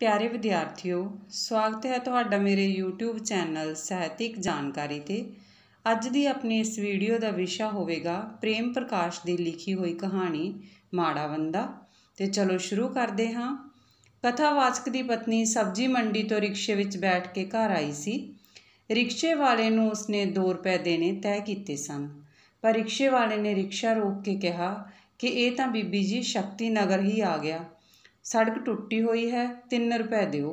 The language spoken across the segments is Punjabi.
ਪਿਆਰੇ ਵਿਦਿਆਰਥੀਓ ਸਵਾਗਤ ਹੈ ਤੁਹਾਡਾ ਮੇਰੇ YouTube ਚੈਨਲ ਸਾਹਿਤਿਕ ਜਾਣਕਾਰੀ ਤੇ ਅੱਜ ਦੀ ਆਪਣੀ ਇਸ ਵੀਡੀਓ ਦਾ ਵਿਸ਼ਾ ਹੋਵੇਗਾ ਪ੍ਰੇਮ ਪ੍ਰਕਾਸ਼ ਦੀ ਲਿਖੀ ਹੋਈ ਕਹਾਣੀ ਮਾੜਾ ਬੰਦਾ ਤੇ ਚਲੋ ਸ਼ੁਰੂ ਕਰਦੇ ਹਾਂ ਕਥਾਵਾਚਕ ਦੀ ਪਤਨੀ ਸਬਜੀ ਮੰਡੀ ਤੋਂ ਰਿਕਸ਼ੇ ਵਿੱਚ ਬੈਠ ਕੇ ਘਰ ਆਈ ਸੀ ਰਿਕਸ਼ੇ ਵਾਲੇ ਨੂੰ ਉਸਨੇ 2 ਰੁਪਏ ਦੇਣੇ ਤੈਅ ਕੀਤੇ ਸਨ ਪਰ ਰਿਕਸ਼ੇ ਵਾਲੇ ਨੇ ਰਿਕਸ਼ਾ ਰੋਕ ਕੇ ਕਿਹਾ ਕਿ ਇਹ ਤਾਂ ਬੀਬੀ ਜੀ ਸ਼ਕਤੀ ਨਗਰ ਹੀ ਆ ਗਿਆ ਸੜਕ ਟੁੱਟੀ ਹੋਈ ਹੈ 3 ਰੁਪਏ ਦਿਓ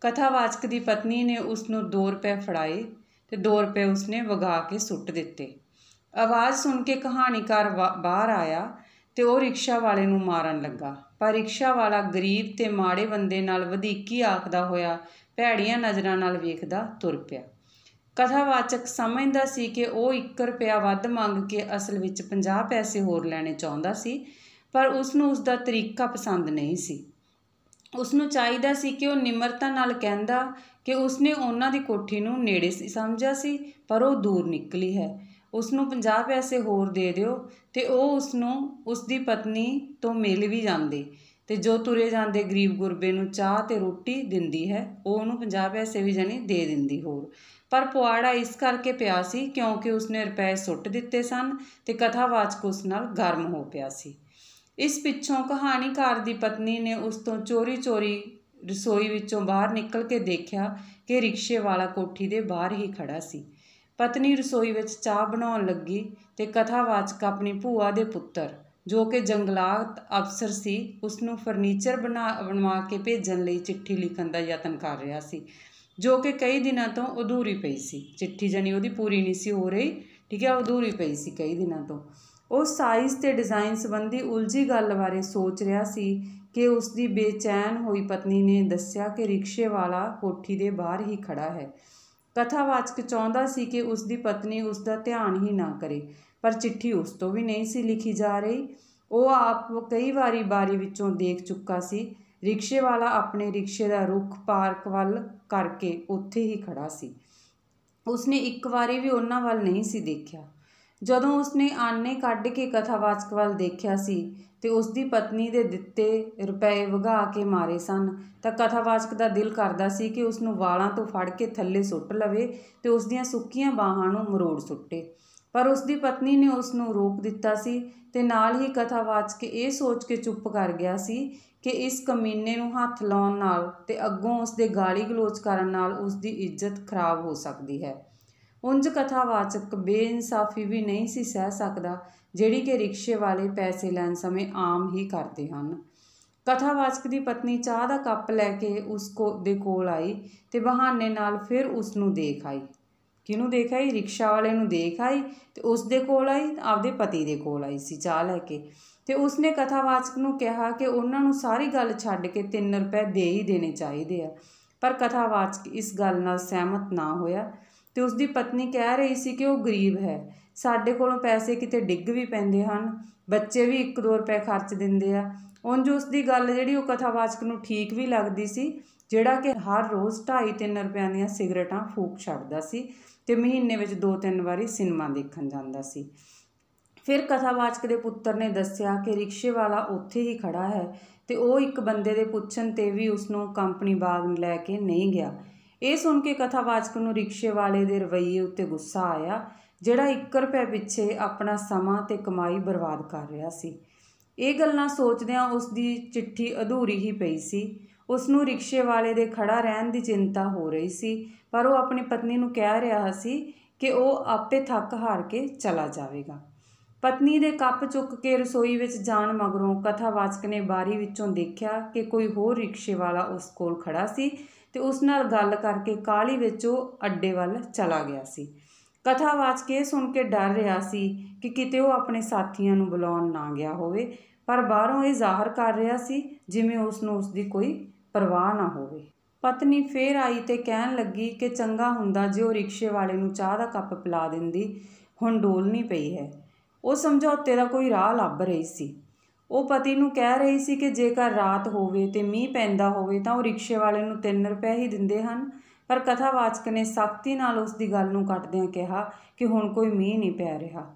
ਕਥਾਵਾਚਕ ਦੀ ਪਤਨੀ ਨੇ ਉਸ ਨੂੰ 2 ਰੁਪਏ ਫੜਾਏ ਤੇ 2 ਰੁਪਏ ਉਸਨੇ ਵਗਾ ਕੇ ਸੁੱਟ ਦਿੱਤੇ ਆਵਾਜ਼ ਸੁਣ ਕੇ ਕਹਾਣੀਕਾਰ ਬਾਹਰ ਆਇਆ ਤੇ ਉਹ ਰਿਕਸ਼ਾ ਵਾਲੇ ਨੂੰ ਮਾਰਨ ਲੱਗਾ ਪਰ ਰਿਕਸ਼ਾ ਵਾਲਾ ਗਰੀਬ ਤੇ ਮਾੜੇ ਬੰਦੇ ਨਾਲ ਵਧੀਕੀ ਆਖਦਾ ਹੋਇਆ ਭੈੜੀਆਂ ਨਜ਼ਰਾਂ ਨਾਲ ਵੇਖਦਾ ਤੁਰ ਪਿਆ ਕਥਾਵਾਚਕ ਸਮਝਦਾ ਸੀ ਕਿ ਉਹ 1 ਰੁਪਿਆ ਵੱਧ ਮੰਗ ਕੇ ਅਸਲ ਵਿੱਚ 50 ਪੈਸੇ ਹੋਰ ਲੈਣੇ ਚਾਹੁੰਦਾ ਸੀ ਪਰ ਉਸ ਨੂੰ ਉਸ ਦਾ ਤਰੀਕਾ ਪਸੰਦ ਨਹੀਂ ਸੀ ਉਸ ਨੂੰ ਚਾਹੀਦਾ ਸੀ ਕਿ ਉਹ ਨਿਮਰਤਾ ਨਾਲ ਕਹਿੰਦਾ ਕਿ ਉਸ ਨੇ ਉਹਨਾਂ ਦੀ ਕੋਠੀ ਨੂੰ ਨੇੜੇ ਸਮਝਿਆ ਸੀ ਪਰ ਉਹ ਦੂਰ ਨਿਕਲੀ ਹੈ ਉਸ ਨੂੰ 50 ਪੈਸੇ ਹੋਰ ਦੇ ਦਿਓ ਤੇ ਉਹ ਉਸ ਨੂੰ ਉਸ ਦੀ ਪਤਨੀ ਤੋਂ ਮਿਲ ਵੀ ਜਾਂਦੇ ਤੇ ਜੋ ਤੁਰੇ ਜਾਂਦੇ ਗਰੀਬ ਗੁਰਬੇ ਨੂੰ ਚਾਹ ਤੇ ਰੋਟੀ ਦਿੰਦੀ ਹੈ ਉਹ ਉਹਨੂੰ 50 ਪੈਸੇ ਵੀ ਜਾਨੀ ਦੇ ਦਿੰਦੀ ਹੋਰ ਪਰ ਪੁਆੜਾ ਇਸ ਕਰਕੇ ਪਿਆ ਸੀ ਕਿਉਂਕਿ ਉਸਨੇ ਰੁਪਏ ਸੁੱਟ ਦਿੱਤੇ ਸਨ ਤੇ ਕਥਾਵਾਚਕ ਉਸ ਨਾਲ ਗਰਮ ਹੋ ਪਿਆ ਸੀ ਇਸ ਪਿੱਛੋਂ ਕਹਾਣੀਕਾਰ ਦੀ ਪਤਨੀ ਨੇ ਉਸ ਤੋਂ ਚੋਰੀ-ਚੋਰੀ ਰਸੋਈ ਵਿੱਚੋਂ ਬਾਹਰ ਨਿਕਲ ਕੇ ਦੇਖਿਆ ਕਿ ਰਿਕਸ਼ੇ ਵਾਲਾ ਕੋਠੀ ਦੇ ਬਾਹਰ ਹੀ ਖੜਾ ਸੀ ਪਤਨੀ ਰਸੋਈ ਵਿੱਚ ਚਾਹ ਬਣਾਉਣ ਲੱਗੀ ਤੇ ਕਥਾਵਾਚਕ ਆਪਣੀ ਭੂਆ ਦੇ ਪੁੱਤਰ ਜੋ ਕਿ ਜੰਗਲਾਤ ਅਫਸਰ ਸੀ ਉਸ ਨੂੰ ਫਰਨੀਚਰ ਬਣਵਾ ਕੇ ਭੇਜਣ ਲਈ ਚਿੱਠੀ ਲਿਖਣ ਦਾ ਯਤਨ ਕਰ ਰਿਹਾ ਸੀ ਜੋ ਕਿ ਕਈ ਦਿਨਾਂ ਤੋਂ ਅਧੂਰੀ ਪਈ ਸੀ ਚਿੱਠੀ ਜਣੀ ਉਹਦੀ ਪੂਰੀ ਨਹੀਂ ਸੀ ਹੋ ਰਹੀ ਠੀਕ ਹੈ ਅਧੂਰੀ ਪਈ ਸੀ ਕਈ ਦਿਨਾਂ ਤੋਂ ਉਹ ਸਾਈਜ਼ ਤੇ ਡਿਜ਼ਾਈਨ ਸੰਬੰਧੀ ਉਲਝੀ ਗੱਲ ਬਾਰੇ ਸੋਚ ਰਿਹਾ ਸੀ ਕਿ ਉਸ ਦੀ ਬੇਚੈਨ ਹੋਈ ਪਤਨੀ ਨੇ ਦੱਸਿਆ ਕਿ ਰਿਕਸ਼ੇ ਵਾਲਾ ਕੋਠੀ ਦੇ ਬਾਹਰ ਹੀ ਖੜਾ ਹੈ ਕਥਾਵਾਚਕ ਚਾਹੁੰਦਾ ਸੀ ਕਿ ਉਸ ਦੀ ਪਤਨੀ ਉਸ ਦਾ ਧਿਆਨ ਹੀ ਨਾ ਕਰੇ ਪਰ ਚਿੱਠੀ ਉਸ ਤੋਂ ਵੀ ਨਹੀਂ ਸੀ ਲਿਖੀ ਜਾ ਰਹੀ ਉਹ ਆਪ ਕਈ ਵਾਰੀ ਬਾਰੀ ਵਿੱਚੋਂ ਦੇਖ ਚੁੱਕਾ ਸੀ ਰਿਕਸ਼ੇ ਵਾਲਾ ਆਪਣੇ ਰਿਕਸ਼ੇ ਦਾ ਰੁਖ ਪਾਰਕ ਵੱਲ ਕਰਕੇ ਉੱਥੇ ਹੀ ਖੜਾ ਸੀ ਉਸਨੇ ਇੱਕ ਵਾਰੀ ਵੀ ਉਹਨਾਂ ਵੱਲ ਨਹੀਂ ਸੀ ਦੇਖਿਆ ਜਦੋਂ ਉਸਨੇ ਆਨੇ ਕੱਢ ਕੇ ਕਥਾਵਾਚਕ ਵੱਲ ਦੇਖਿਆ ਸੀ ਤੇ ਉਸਦੀ ਪਤਨੀ ਦੇ ਦਿੱਤੇ ਰੁਪਏ ਵਗਾ ਕੇ ਮਾਰੇ ਸਨ ਤਾਂ ਕਥਾਵਾਚਕ ਦਾ ਦਿਲ ਕਰਦਾ ਸੀ ਕਿ ਉਸ ਨੂੰ ਵਾਲਾਂ ਤੋਂ ਫੜ ਕੇ ਥੱਲੇ ਸੁੱਟ ਲਵੇ ਤੇ ਉਸ ਦੀਆਂ ਸੁੱਕੀਆਂ ਬਾਹਾਂ ਨੂੰ ਮਰੋੜ ਸੁੱਟੇ ਪਰ ਉਸ ਦੀ ਪਤਨੀ ਨੇ ਉਸ ਨੂੰ ਰੋਕ ਦਿੱਤਾ ਸੀ ਤੇ ਨਾਲ ਹੀ ਕਥਾਵਾਚਕ ਇਹ ਸੋਚ ਕੇ ਚੁੱਪ ਕਰ ਗਿਆ ਸੀ ਕਿ ਇਸ ਕਮੀਨੇ ਨੂੰ ਹੱਥ ਲਾਉਣ ਨਾਲ ਤੇ ਅੱਗੋਂ ਉਸ ਦੇ ਗਾਲੀ ਗਲੋਚ ਕਰਨ ਨਾਲ ਉਸ ਦੀ ਇੱਜ਼ਤ ਖਰਾਬ ਹੋ ਸਕਦੀ ਹੈ ਉੰਜ ਕਥਾਵਾਚਕ ਬੇਇਨਸਾਫੀ ਵੀ ਨਹੀਂ ਸੀ ਸਹਿ ਸਕਦਾ ਜਿਹੜੀ ਕਿ ਰਿਕਸ਼ੇ ਵਾਲੇ ਪੈਸੇ ਲੈਣ ਸਮੇਂ ਆਮ ਹੀ ਕਰਦੇ ਹਨ ਕਥਾਵਾਚਕ ਦੀ ਪਤਨੀ ਚਾਹ ਦਾ ਕੱਪ ਲੈ ਕੇ ਉਸ ਕੋ ਦੇ ਕੋਲ ਆਈ ਤੇ ਬਹਾਨੇ ਨਾਲ ਫਿਰ ਉਸ ਨੂੰ ਦੇਖ ਆਈ ਕਿਹਨੂੰ ਦੇਖ ਆਈ ਰਿਕਸ਼ਾ ਵਾਲੇ ਨੂੰ ਦੇਖ ਆਈ ਤੇ ਉਸ ਦੇ ਕੋਲ ਆਈ ਆਪਦੇ ਪਤੀ ਦੇ ਕੋਲ ਆਈ ਸੀ ਚਾਹ ਲੈ ਕੇ ਤੇ ਉਸਨੇ ਕਥਾਵਾਚਕ ਨੂੰ ਕਿਹਾ ਕਿ ਉਹਨਾਂ ਨੂੰ ਸਾਰੀ ਗੱਲ ਛੱਡ ਕੇ 3 ਰੁਪਏ ਦੇ ਹੀ ਦੇਣੇ ਚਾਹੀਦੇ ਆ ਪਰ ਕਥਾਵਾਚਕ ਇਸ ਗੱਲ ਨਾਲ ਸਹਿਮਤ ਨਾ ਹੋਇਆ ਤੇ ਉਸ ਦੀ ਪਤਨੀ ਕਹਿ ਰਹੀ ਸੀ ਕਿ ਉਹ ਗਰੀਬ ਹੈ ਸਾਡੇ ਕੋਲੋਂ ਪੈਸੇ ਕਿਤੇ ਡਿੱਗ ਵੀ ਪੈਂਦੇ ਹਨ ਬੱਚੇ ਵੀ 1 ਕਰੋੜ ਰੁਪਏ ਖਰਚ ਦਿੰਦੇ ਆ ਜੋ ਉਸ ਦੀ ਗੱਲ ਜਿਹੜੀ ਉਹ ਕਥਾਵਾਚਕ ਨੂੰ ਠੀਕ ਵੀ ਲੱਗਦੀ ਸੀ ਜਿਹੜਾ ਕਿ ਹਰ ਰੋਜ਼ 2.5-3 ਰੁਪਿਆਂ ਦੀਆਂ ਸਿਗਰਟਾਂ ਫੂਕ ਛੱਡਦਾ ਸੀ ਤੇ ਮਹੀਨੇ ਵਿੱਚ 2-3 ਵਾਰੀ ਸਿਨੇਮਾ ਦੇਖਣ ਜਾਂਦਾ ਸੀ ਫਿਰ ਕਥਾਵਾਚਕ ਦੇ ਪੁੱਤਰ ਨੇ ਦੱਸਿਆ ਕਿ ਰਿਕਸ਼ੇ ਵਾਲਾ ਉੱਥੇ ਹੀ ਖੜਾ ਹੈ ਤੇ ਉਹ ਇੱਕ ਬੰਦੇ ਦੇ ਪੁੱਛਣ ਤੇ ਵੀ ਉਸ ਨੂੰ ਕੰਪਨੀ ਬਾਗ ਲੈ ਕੇ ਨਹੀਂ ਗਿਆ ਇਹ ਸੁਣ ਕੇ ਕਥਾਵਾਚਕ ਨੂੰ ਰਿਕਸ਼ੇ ਵਾਲੇ ਦੇ ਰਵਈਏ ਉੱਤੇ ਗੁੱਸਾ ਆਇਆ ਜਿਹੜਾ 1 ਰੁਪਏ ਪਿੱਛੇ ਆਪਣਾ ਸਮਾਂ ਤੇ ਕਮਾਈ ਬਰਬਾਦ ਕਰ ਰਿਹਾ ਸੀ ਇਹ ਗੱਲਾਂ ਸੋਚਦਿਆਂ ਉਸ ਦੀ ਚਿੱਠੀ ਅਧੂਰੀ ਹੀ ਪਈ ਸੀ ਉਸ ਨੂੰ ਰਿਕਸ਼ੇ ਵਾਲੇ ਦੇ ਖੜਾ ਰਹਿਣ ਦੀ ਚਿੰਤਾ ਹੋ ਰਹੀ ਸੀ ਪਰ ਉਹ ਆਪਣੀ ਪਤਨੀ ਨੂੰ ਕਹਿ ਰਿਹਾ ਸੀ ਕਿ ਉਹ ਆਪੇ ਥੱਕ ਹਾਰ ਕੇ ਚਲਾ ਜਾਵੇਗਾ ਪਤਨੀ ਦੇ ਕੱਪ ਚੁੱਕ ਕੇ ਰਸੋਈ ਵਿੱਚ ਜਾਣ ਮਗਰੋਂ ਕਥਾਵਾਚਕ ਨੇ ਬਾਰੀ ਵਿੱਚੋਂ ਦੇਖਿਆ ਕਿ ਕੋਈ ਹੋਰ ਰਿਕਸ਼ੇ ਵਾਲਾ ਉਸ ਕੋਲ ਖੜਾ ਸੀ ਤੇ ਉਸ ਨਾਲ ਗੱਲ ਕਰਕੇ ਕਾਲੀ ਵਿੱਚ ਉਹ ਅੱਡੇ ਵੱਲ ਚਲਾ ਗਿਆ ਸੀ ਕਥਾਵਾਚਕ ਇਹ ਸੁਣ ਕੇ ਡਰ ਰਿਹਾ ਸੀ ਕਿ ਕਿਤੇ ਉਹ ਆਪਣੇ ਸਾਥੀਆਂ ਨੂੰ ਬੁਲਾਉਣ ਨਾ ਗਿਆ ਹੋਵੇ ਪਰ ਬਾਹਰੋਂ ਇਹ ਜ਼ਾਹਰ ਕਰ ਰਿਹਾ ਸੀ ਜਿਵੇਂ ਉਸ ਨੂੰ ਉਸ ਦੀ ਕੋਈ ਪਰਵਾਹ ਨਾ ਹੋਵੇ ਪਤਨੀ ਫੇਰ ਆਈ ਤੇ ਕਹਿਣ ਲੱਗੀ ਕਿ ਚੰਗਾ ਹੁੰਦਾ ਜੇ ਉਹ ਰਿਕਸ਼ੇ ਵਾਲੇ ਨੂੰ ਚਾਹ ਦਾ ਕੱਪ ਪਿਲਾ ਦਿੰਦੀ ਹੁਣ ਡੋਲਣੀ ਪਈ ਹੈ ਉਹ ਸਮਝੌਤੇ ਦਾ ਕੋਈ ਰਾਹ ਲੱਭ ਰਹੀ ਸੀ ਉਹ ਪਤੀ ਨੂੰ ਕਹਿ ਰਹੀ ਸੀ ਕਿ ਜੇਕਰ ਰਾਤ ਹੋਵੇ ਤੇ ਮੀਂਹ ਪੈਂਦਾ ਹੋਵੇ ਤਾਂ ਉਹ ਰਿਕਸ਼ੇ ਵਾਲੇ ਨੂੰ 3 ਰੁਪਏ ਹੀ ਦਿੰਦੇ ਹਨ ਪਰ ਕਥਾਵਾਚਕ ਨੇ ਸਖਤੀ ਨਾਲ ਉਸ ਦੀ ਗੱਲ ਨੂੰ ਕੱਟਦਿਆਂ ਕਿਹਾ ਕਿ ਹੁਣ ਕੋਈ ਮੀਂਹ ਨਹੀਂ ਪੈ ਰਿਹਾ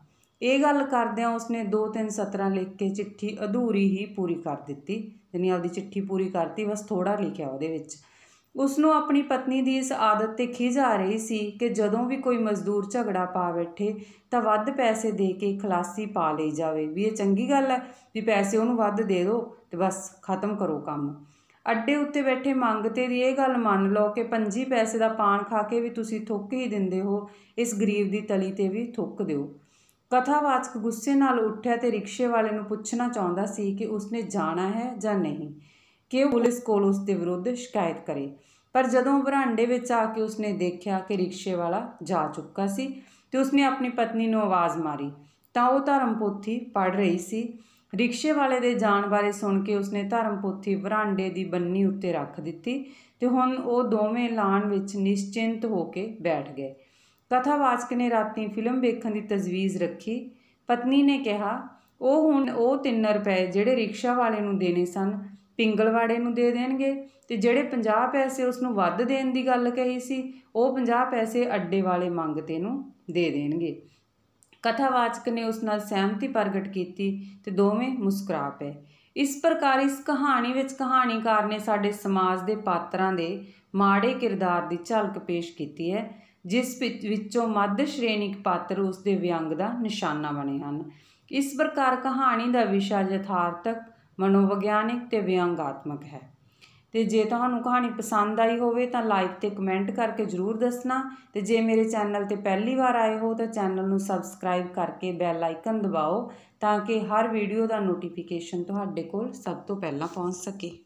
ਇਹ ਗੱਲ ਕਰਦਿਆਂ ਉਸਨੇ ਦੋ ਤਿੰਨ ਸਤਰਾਂ ਲਿਖ ਕੇ ਚਿੱਠੀ ਅਧੂਰੀ ਹੀ ਪੂਰੀ ਕਰ ਦਿੱਤੀ ਯਾਨੀ ਆਪਦੀ ਚਿੱਠੀ ਪੂਰੀ ਕਰਤੀ ਬਸ ਥੋੜਾ ਲਿਖਿਆ ਉਹਦੇ ਵਿੱਚ ਉਸ ਨੂੰ ਆਪਣੀ ਪਤਨੀ ਦੀ ਇਸ ਆਦਤ ਤੇ ਖਿਜ ਆ ਰਹੀ ਸੀ ਕਿ ਜਦੋਂ ਵੀ ਕੋਈ ਮਜ਼ਦੂਰ ਝਗੜਾ ਪਾ ਬੈਠੇ ਤਾਂ ਵੱਧ ਪੈਸੇ ਦੇ ਕੇ ਖਲਾਸੀ ਪਾ ਲਈ ਜਾਵੇ ਵੀ ਇਹ ਚੰਗੀ ਗੱਲ ਹੈ ਵੀ ਪੈਸੇ ਉਹਨੂੰ ਵੱਧ ਦੇ ਦਿਓ ਤੇ ਬਸ ਖਤਮ ਕਰੋ ਕੰਮ ਅੱਡੇ ਉੱਤੇ ਬੈਠੇ ਮੰਗਤੇ ਦੀ ਇਹ ਗੱਲ ਮੰਨ ਲਓ ਕਿ ਪੰਜੀ ਪੈਸੇ ਦਾ ਪਾਨ ਖਾ ਕੇ ਵੀ ਤੁਸੀਂ ਥੁੱਕ ਹੀ ਦਿੰਦੇ ਹੋ ਇਸ ਗਰੀਬ ਦੀ ਤਲੀ ਤੇ ਵੀ ਥੁੱਕ ਦਿਓ ਕਥਾਵਾਚਕ ਗੁੱਸੇ ਨਾਲ ਉੱਠਿਆ ਤੇ ਰਿਕਸ਼ੇ ਵਾਲੇ ਨੂੰ ਪੁੱਛਣਾ ਚਾਹੁੰਦਾ ਸੀ ਕਿ ਉਸਨੇ ਜਾਣਾ ਹੈ ਜਾਂ ਨਹੀਂ ਕਿ ਪੁਲਿਸ ਕੋਲ ਉਸ ਦੇ ਵਿਰੁੱਧ ਸ਼ਿਕਾਇਤ ਕਰੇ ਪਰ ਜਦੋਂ ਬਰਾਂਡੇ ਵਿੱਚ ਆ ਕੇ ਉਸਨੇ ਦੇਖਿਆ ਕਿ ਰਿਕਸ਼ੇ ਵਾਲਾ ਜਾ ਚੁੱਕਾ ਸੀ ਤੇ ਉਸਨੇ ਆਪਣੀ ਪਤਨੀ ਨੂੰ ਆਵਾਜ਼ ਮਾਰੀ ਤਾਂ ਉਹ ਧਰਮਪੋਥੀ ਪੜ ਰਹੀ ਸੀ ਰਿਕਸ਼ੇ ਵਾਲੇ ਦੇ ਜਾਣ ਬਾਰੇ ਸੁਣ ਕੇ ਉਸਨੇ ਧਰਮਪੋਥੀ ਬਰਾਂਡੇ ਦੀ ਬੰਨੀ ਉੱਤੇ ਰੱਖ ਦਿੱਤੀ ਤੇ ਹੁਣ ਉਹ ਦੋਵੇਂ ਲਾਣ ਵਿੱਚ ਨਿਸ਼ਚਿੰਤ ਹੋ ਕੇ ਬੈਠ ਗਏ ਕਥਾਵਾਚਕ ਨੇ ਰਾਤੀ ਫਿਲਮ ਵੇਖਣ ਦੀ ਤਜਵੀਜ਼ ਰੱਖੀ ਪਤਨੀ ਨੇ ਕਿਹਾ ਉਹ ਹੁਣ ਉਹ 3 ਰੁਪਏ ਜਿਹੜੇ ਰਿਕਸ਼ਾ ਵਾਲੇ ਨੂੰ ਦੇਣੇ ਸਨ ਪਿੰਗਲਵਾੜੇ ਨੂੰ ਦੇ ਦੇਣਗੇ ਤੇ ਜਿਹੜੇ 50 ਪੈਸੇ ਉਸ ਨੂੰ ਵੱਧ ਦੇਣ ਦੀ ਗੱਲ ਕਹੀ ਸੀ ਉਹ 50 ਪੈਸੇ ਅੱਡੇ ਵਾਲੇ ਮੰਗਤੇ ਨੂੰ ਦੇ ਦੇਣਗੇ ਕਥਾਵਾਚਕ ਨੇ ਉਸ ਨਾਲ ਸਹਿਮਤੀ ਪ੍ਰਗਟ ਕੀਤੀ ਤੇ ਦੋਵੇਂ ਮੁਸਕਰਾ ਪਏ ਇਸ ਪ੍ਰਕਾਰ ਇਸ ਕਹਾਣੀ ਵਿੱਚ ਕਹਾਣੀਕਾਰ ਨੇ ਸਾਡੇ ਸਮਾਜ ਦੇ ਪਾਤਰਾਂ ਦੇ ਮਾੜੇ ਕਿਰਦਾਰ ਦੀ ਝਲਕ ਪੇਸ਼ ਕੀਤੀ ਹੈ ਜਿਸ ਵਿੱਚੋਂ ਮੱਧ ਸ਼੍ਰੇਣੀਕ ਪਾਤਰ ਉਸ ਦੇ ਵਿਅੰਗ ਦਾ ਨਿਸ਼ਾਨਾ ਬਣੇ ਹਨ ਇਸ ਪ੍ਰਕਾਰ ਕਹਾਣੀ ਦਾ ਵਿਸ਼ਾ ਯਥਾਰਥਕ ਮਨੋਵਿਗਿਆਨਿਕ ਤੇ ਵਿਅੰਗਾਤਮਕ ਹੈ ਤੇ ਜੇ ਤੁਹਾਨੂੰ ਕਹਾਣੀ ਪਸੰਦ ਆਈ ਹੋਵੇ ਤਾਂ ਲਾਈਕ ਤੇ ਕਮੈਂਟ ਕਰਕੇ ਜਰੂਰ ਦੱਸਣਾ ਤੇ ਜੇ ਮੇਰੇ ਚੈਨਲ ਤੇ ਪਹਿਲੀ ਵਾਰ ਆਏ ਹੋ ਤਾਂ ਚੈਨਲ ਨੂੰ ਸਬਸਕ੍ਰਾਈਬ ਕਰਕੇ ਬੈਲ ਆਈਕਨ ਦਬਾਓ ਤਾਂ ਕਿ ਹਰ ਵੀਡੀਓ ਦਾ ਨੋਟੀਫਿਕੇਸ਼ਨ ਤੁਹਾਡੇ ਕੋਲ ਸਭ ਤੋਂ ਪਹਿਲਾਂ ਪਹੁੰਚ ਸਕੇ